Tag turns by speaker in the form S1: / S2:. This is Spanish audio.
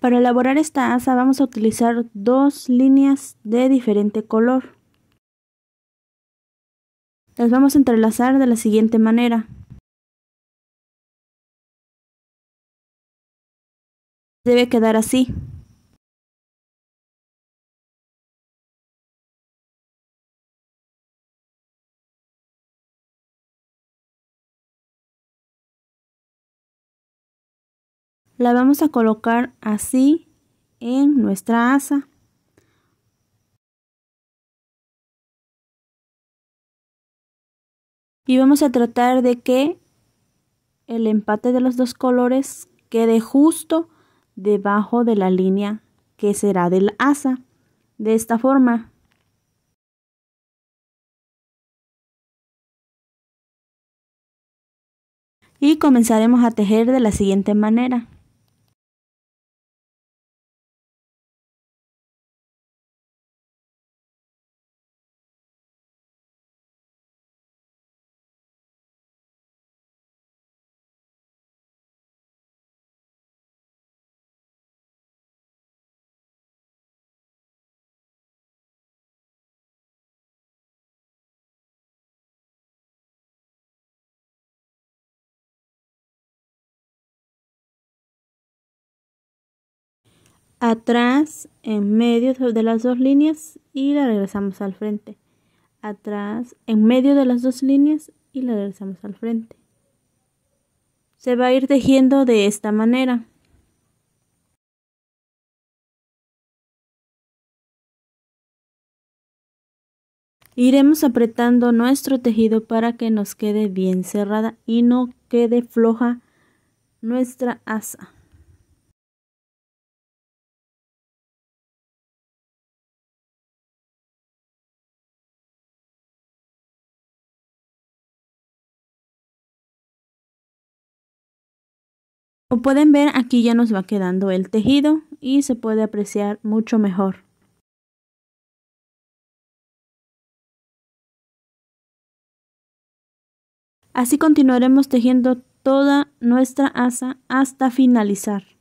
S1: Para elaborar esta asa vamos a utilizar dos líneas de diferente color. Las vamos a entrelazar de la siguiente manera.
S2: Debe quedar así. la vamos a colocar así en nuestra asa. Y vamos a tratar de
S1: que el empate de los dos colores quede justo debajo de la línea que será del asa. De esta forma.
S2: Y comenzaremos a tejer de la siguiente manera.
S1: atrás, en medio de las dos líneas y la regresamos al frente. Atrás, en medio de las dos líneas y la regresamos al frente. Se va a ir tejiendo de esta manera. Iremos apretando nuestro tejido para que nos quede bien cerrada y no quede floja nuestra asa.
S2: Como pueden ver aquí ya nos va quedando el tejido y se puede apreciar mucho mejor. Así continuaremos tejiendo toda nuestra asa hasta finalizar.